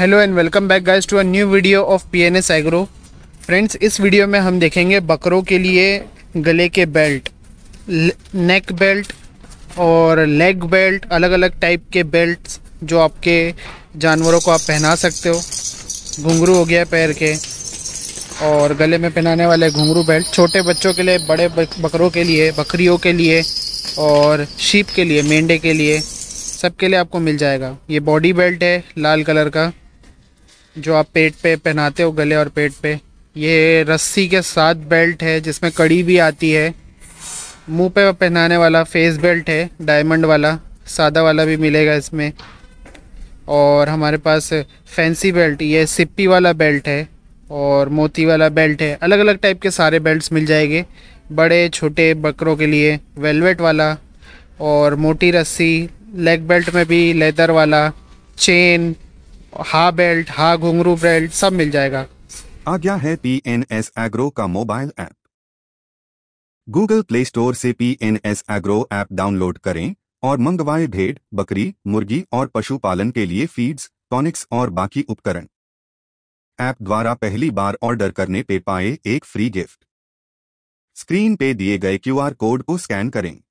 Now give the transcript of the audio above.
hello and welcome back guys to a new video of PNS agro friends इस वीडियो में हम देखेंगे बकरों के लिए गले के बेल्ट नेक बेल्ट और लेग बेल्ट अलग अलग टाइप के बेल्ट्स जो आपके जानवरों को आप पहना सकते हो घुंघरू हो गया पैर के और गले में पहनाने वाले घुंघरू बेल्ट छोटे बच्चों के लिए बड़े बकरों के लिए बकरियों के लिए और शीप के लिए मेंढे के लिए सबके लिए आपको मिल जाएगा ये बॉडी बेल्ट है लाल कलर का जो आप पेट पे पहनाते हो गले और पेट पे ये रस्सी के साथ बेल्ट है जिसमें कड़ी भी आती है मुंह पे पहनाने वाला फेस बेल्ट है डायमंड वाला सादा वाला भी मिलेगा इसमें और हमारे पास फैंसी बेल्ट ये सिप्पी वाला बेल्ट है और मोती वाला बेल्ट है अलग अलग टाइप के सारे बेल्ट्स मिल जाएंगे बड़े छोटे बकरों के लिए वेलवेट वाला और मोटी रस्सी लेग बेल्ट में भी लेदर वाला चेन हा बेल्ट हा घुंगरू बेल्ट सब मिल जाएगा आ गया है पी एन एस एग्रो का mobile app Google Play Store से P N S agro app download करें और मंगवाए भेड़ बकरी मुर्गी और पशुपालन के लिए फीड्स टॉनिक्स और बाकी उपकरण ऐप द्वारा पहली बार ऑर्डर करने पे पाए एक फ्री गिफ्ट स्क्रीन पे दिए गए क्यूआर कोड को स्कैन करें